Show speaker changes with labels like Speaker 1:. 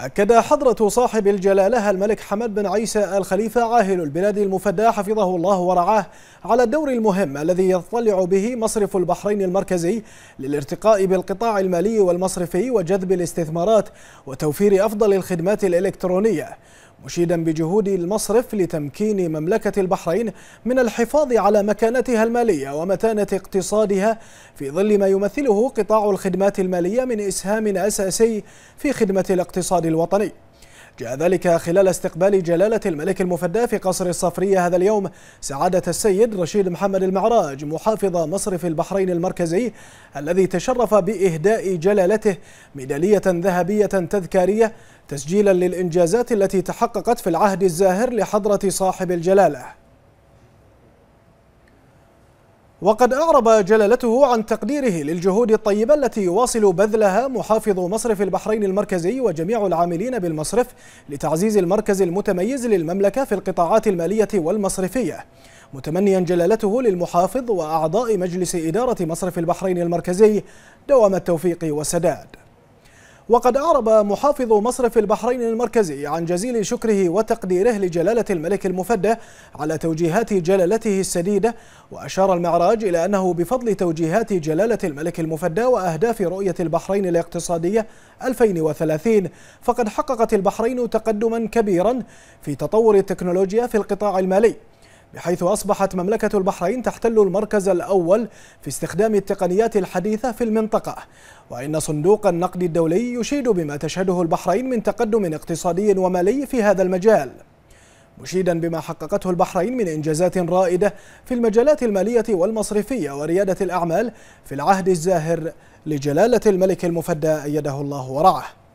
Speaker 1: أكد حضرة صاحب الجلالة الملك حمد بن عيسى الخليفة عاهل البلاد المفدى حفظه الله ورعاه على الدور المهم الذي يطلع به مصرف البحرين المركزي للارتقاء بالقطاع المالي والمصرفي وجذب الاستثمارات وتوفير أفضل الخدمات الإلكترونية مشيدا بجهود المصرف لتمكين مملكة البحرين من الحفاظ على مكانتها المالية ومتانة اقتصادها في ظل ما يمثله قطاع الخدمات المالية من إسهام أساسي في خدمة الاقتصاد الوطني جاء ذلك خلال استقبال جلالة الملك المفدى في قصر الصفرية هذا اليوم سعادة السيد رشيد محمد المعراج محافظ مصرف البحرين المركزي الذي تشرف بإهداء جلالته ميدالية ذهبية تذكارية تسجيلا للإنجازات التي تحققت في العهد الزاهر لحضرة صاحب الجلالة وقد أعرب جلالته عن تقديره للجهود الطيبة التي يواصل بذلها محافظ مصرف البحرين المركزي وجميع العاملين بالمصرف لتعزيز المركز المتميز للمملكة في القطاعات المالية والمصرفية متمنيا جلالته للمحافظ وأعضاء مجلس إدارة مصرف البحرين المركزي دوام التوفيق والسداد وقد أعرب محافظ مصرف البحرين المركزي عن جزيل شكره وتقديره لجلالة الملك المفدى على توجيهات جلالته السديدة وأشار المعراج إلى أنه بفضل توجيهات جلالة الملك المفدى وأهداف رؤية البحرين الاقتصادية 2030 فقد حققت البحرين تقدما كبيرا في تطور التكنولوجيا في القطاع المالي بحيث أصبحت مملكة البحرين تحتل المركز الأول في استخدام التقنيات الحديثة في المنطقة وإن صندوق النقد الدولي يشيد بما تشهده البحرين من تقدم اقتصادي ومالي في هذا المجال مشيدا بما حققته البحرين من إنجازات رائدة في المجالات المالية والمصرفية وريادة الأعمال في العهد الزاهر لجلالة الملك المفدى أيده الله ورعاه